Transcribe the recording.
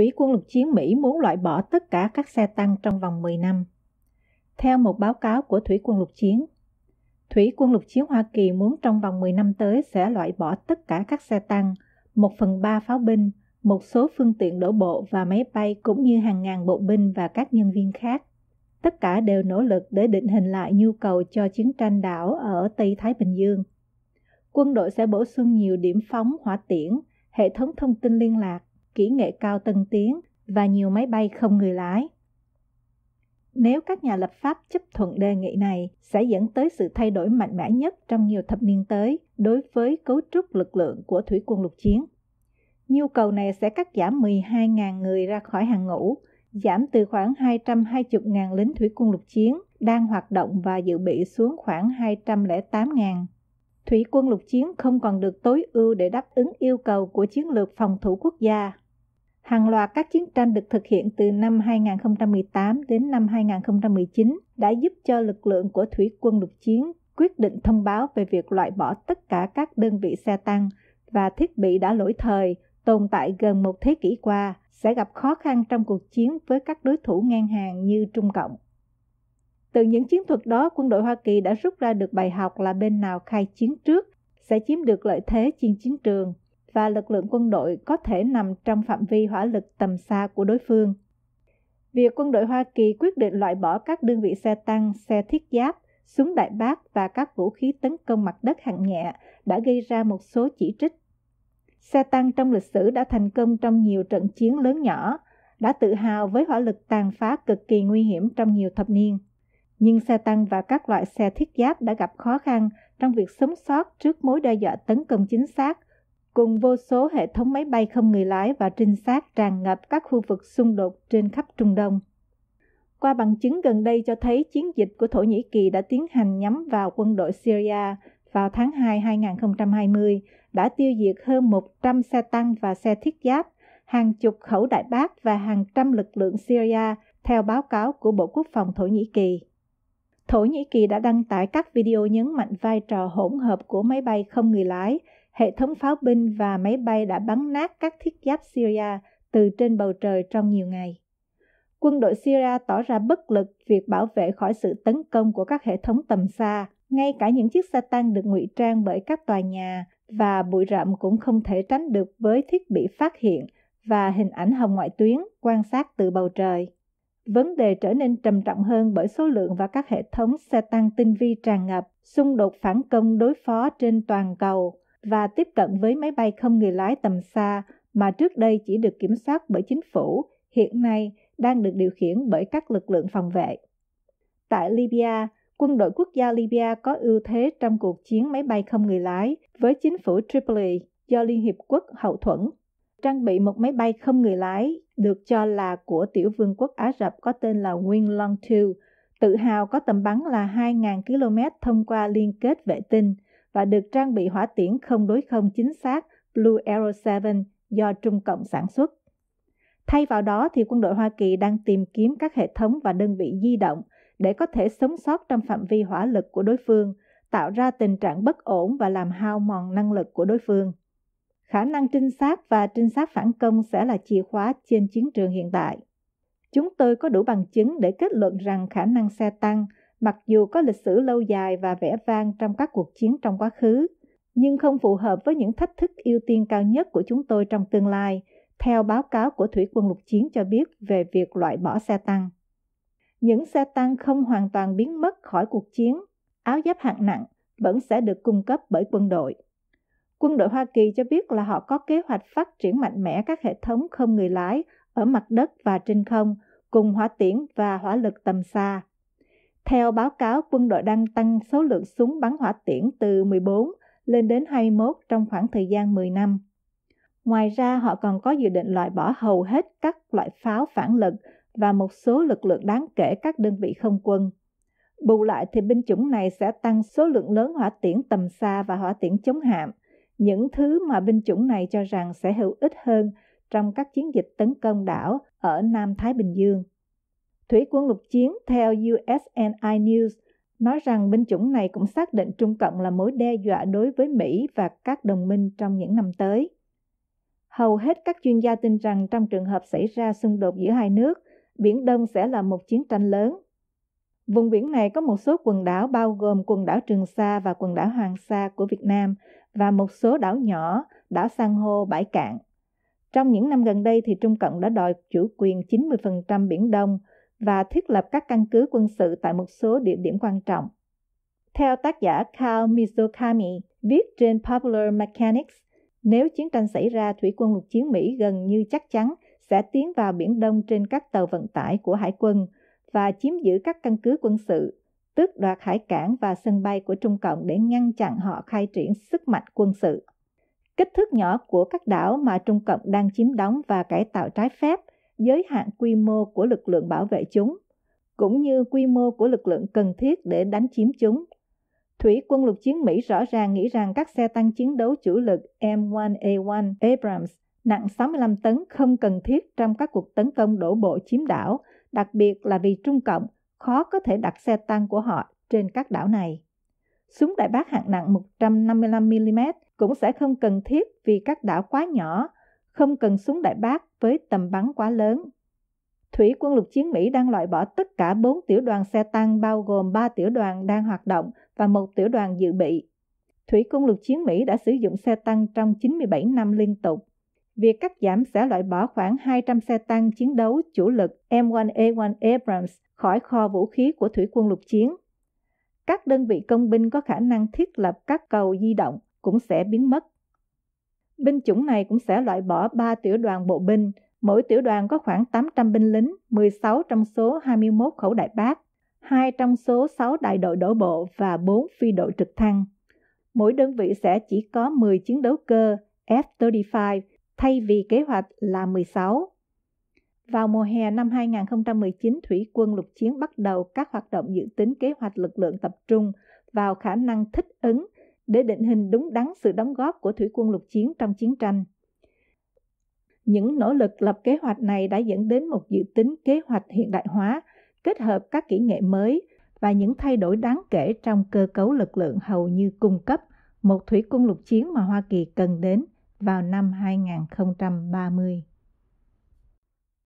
thủy quân lục chiến Mỹ muốn loại bỏ tất cả các xe tăng trong vòng 10 năm. Theo một báo cáo của thủy quân lục chiến, thủy quân lục chiến Hoa Kỳ muốn trong vòng 10 năm tới sẽ loại bỏ tất cả các xe tăng, 1 phần 3 pháo binh, một số phương tiện đổ bộ và máy bay cũng như hàng ngàn bộ binh và các nhân viên khác. Tất cả đều nỗ lực để định hình lại nhu cầu cho chiến tranh đảo ở Tây Thái Bình Dương. Quân đội sẽ bổ sung nhiều điểm phóng hỏa tiễn, hệ thống thông tin liên lạc, kỹ nghệ cao tân tiến và nhiều máy bay không người lái. Nếu các nhà lập pháp chấp thuận đề nghị này sẽ dẫn tới sự thay đổi mạnh mẽ nhất trong nhiều thập niên tới đối với cấu trúc lực lượng của thủy quân lục chiến. Nhu cầu này sẽ cắt giảm 12.000 người ra khỏi hàng ngũ, giảm từ khoảng 220.000 lính thủy quân lục chiến đang hoạt động và dự bị xuống khoảng 208.000 thủy quân lục chiến không còn được tối ưu để đáp ứng yêu cầu của chiến lược phòng thủ quốc gia. Hàng loạt các chiến tranh được thực hiện từ năm 2018 đến năm 2019 đã giúp cho lực lượng của thủy quân lục chiến quyết định thông báo về việc loại bỏ tất cả các đơn vị xe tăng và thiết bị đã lỗi thời tồn tại gần một thế kỷ qua sẽ gặp khó khăn trong cuộc chiến với các đối thủ ngang hàng như Trung Cộng. Từ những chiến thuật đó, quân đội Hoa Kỳ đã rút ra được bài học là bên nào khai chiến trước sẽ chiếm được lợi thế trên chiến trường và lực lượng quân đội có thể nằm trong phạm vi hỏa lực tầm xa của đối phương. Việc quân đội Hoa Kỳ quyết định loại bỏ các đơn vị xe tăng, xe thiết giáp, súng đại bác và các vũ khí tấn công mặt đất hạng nhẹ đã gây ra một số chỉ trích. Xe tăng trong lịch sử đã thành công trong nhiều trận chiến lớn nhỏ, đã tự hào với hỏa lực tàn phá cực kỳ nguy hiểm trong nhiều thập niên nhưng xe tăng và các loại xe thiết giáp đã gặp khó khăn trong việc sống sót trước mối đe dọa tấn công chính xác, cùng vô số hệ thống máy bay không người lái và trinh sát tràn ngập các khu vực xung đột trên khắp Trung Đông. Qua bằng chứng gần đây cho thấy chiến dịch của Thổ Nhĩ Kỳ đã tiến hành nhắm vào quân đội Syria vào tháng 2 2020 đã tiêu diệt hơn 100 xe tăng và xe thiết giáp, hàng chục khẩu đại bác và hàng trăm lực lượng Syria theo báo cáo của Bộ Quốc phòng Thổ Nhĩ Kỳ. Thổ Nhĩ Kỳ đã đăng tải các video nhấn mạnh vai trò hỗn hợp của máy bay không người lái, hệ thống pháo binh và máy bay đã bắn nát các thiết giáp Syria từ trên bầu trời trong nhiều ngày. Quân đội Syria tỏ ra bất lực việc bảo vệ khỏi sự tấn công của các hệ thống tầm xa, ngay cả những chiếc xe tăng được ngụy trang bởi các tòa nhà và bụi rậm cũng không thể tránh được với thiết bị phát hiện và hình ảnh hồng ngoại tuyến quan sát từ bầu trời. Vấn đề trở nên trầm trọng hơn bởi số lượng và các hệ thống xe tăng tinh vi tràn ngập, xung đột phản công đối phó trên toàn cầu và tiếp cận với máy bay không người lái tầm xa mà trước đây chỉ được kiểm soát bởi chính phủ, hiện nay đang được điều khiển bởi các lực lượng phòng vệ. Tại Libya, quân đội quốc gia Libya có ưu thế trong cuộc chiến máy bay không người lái với chính phủ Tripoli do Liên Hiệp Quốc hậu thuẫn trang bị một máy bay không người lái được cho là của tiểu vương quốc Ả Rập có tên là Wing Long 2, tự hào có tầm bắn là 2.000 km thông qua liên kết vệ tinh và được trang bị hỏa tiễn không đối không chính xác Blue Arrow 7 do Trung Cộng sản xuất. Thay vào đó thì quân đội Hoa Kỳ đang tìm kiếm các hệ thống và đơn vị di động để có thể sống sót trong phạm vi hỏa lực của đối phương, tạo ra tình trạng bất ổn và làm hao mòn năng lực của đối phương khả năng trinh sát và trinh sát phản công sẽ là chìa khóa trên chiến trường hiện tại. Chúng tôi có đủ bằng chứng để kết luận rằng khả năng xe tăng, mặc dù có lịch sử lâu dài và vẻ vang trong các cuộc chiến trong quá khứ, nhưng không phù hợp với những thách thức ưu tiên cao nhất của chúng tôi trong tương lai, theo báo cáo của Thủy quân lục chiến cho biết về việc loại bỏ xe tăng. Những xe tăng không hoàn toàn biến mất khỏi cuộc chiến, áo giáp hạng nặng vẫn sẽ được cung cấp bởi quân đội. Quân đội Hoa Kỳ cho biết là họ có kế hoạch phát triển mạnh mẽ các hệ thống không người lái ở mặt đất và trên không, cùng hỏa tiễn và hỏa lực tầm xa. Theo báo cáo, quân đội đang tăng số lượng súng bắn hỏa tiễn từ 14 lên đến 21 trong khoảng thời gian 10 năm. Ngoài ra, họ còn có dự định loại bỏ hầu hết các loại pháo phản lực và một số lực lượng đáng kể các đơn vị không quân. Bù lại thì binh chủng này sẽ tăng số lượng lớn hỏa tiễn tầm xa và hỏa tiễn chống hạm, những thứ mà binh chủng này cho rằng sẽ hữu ích hơn trong các chiến dịch tấn công đảo ở Nam Thái Bình Dương. Thủy quân lục chiến theo USNI News nói rằng binh chủng này cũng xác định Trung Cộng là mối đe dọa đối với Mỹ và các đồng minh trong những năm tới. Hầu hết các chuyên gia tin rằng trong trường hợp xảy ra xung đột giữa hai nước, Biển Đông sẽ là một chiến tranh lớn Vùng biển này có một số quần đảo bao gồm quần đảo Trường Sa và quần đảo Hoàng Sa của Việt Nam và một số đảo nhỏ, đảo san hô, bãi cạn. Trong những năm gần đây thì Trung Cộng đã đòi chủ quyền 90% Biển Đông và thiết lập các căn cứ quân sự tại một số địa điểm quan trọng. Theo tác giả Kao Mizukami viết trên Popular Mechanics, nếu chiến tranh xảy ra, thủy quân lục chiến Mỹ gần như chắc chắn sẽ tiến vào Biển Đông trên các tàu vận tải của hải quân – và chiếm giữ các căn cứ quân sự, tước đoạt hải cảng và sân bay của Trung Cộng để ngăn chặn họ khai triển sức mạnh quân sự. Kích thước nhỏ của các đảo mà Trung Cộng đang chiếm đóng và cải tạo trái phép giới hạn quy mô của lực lượng bảo vệ chúng, cũng như quy mô của lực lượng cần thiết để đánh chiếm chúng. Thủy quân lục chiến Mỹ rõ ràng nghĩ rằng các xe tăng chiến đấu chủ lực M1A1 Abrams nặng 65 tấn không cần thiết trong các cuộc tấn công đổ bộ chiếm đảo đặc biệt là vì Trung Cộng khó có thể đặt xe tăng của họ trên các đảo này. Súng đại bác hạng nặng 155mm cũng sẽ không cần thiết vì các đảo quá nhỏ, không cần súng đại bác với tầm bắn quá lớn. Thủy quân lục chiến Mỹ đang loại bỏ tất cả 4 tiểu đoàn xe tăng bao gồm 3 tiểu đoàn đang hoạt động và một tiểu đoàn dự bị. Thủy quân lục chiến Mỹ đã sử dụng xe tăng trong 97 năm liên tục. Việc cắt giảm sẽ loại bỏ khoảng 200 xe tăng chiến đấu chủ lực M1A1 Abrams khỏi kho vũ khí của thủy quân lục chiến. Các đơn vị công binh có khả năng thiết lập các cầu di động cũng sẽ biến mất. Binh chủng này cũng sẽ loại bỏ 3 tiểu đoàn bộ binh, mỗi tiểu đoàn có khoảng 800 binh lính, 16 trong số 21 khẩu đại bác, 2 trong số 6 đại đội đổ bộ và 4 phi đội trực thăng. Mỗi đơn vị sẽ chỉ có 10 chiến đấu cơ F-35 thay vì kế hoạch là 16. Vào mùa hè năm 2019, Thủy quân lục chiến bắt đầu các hoạt động dự tính kế hoạch lực lượng tập trung vào khả năng thích ứng để định hình đúng đắn sự đóng góp của Thủy quân lục chiến trong chiến tranh. Những nỗ lực lập kế hoạch này đã dẫn đến một dự tính kế hoạch hiện đại hóa, kết hợp các kỹ nghệ mới và những thay đổi đáng kể trong cơ cấu lực lượng hầu như cung cấp một thủy quân lục chiến mà Hoa Kỳ cần đến – vào năm 2030.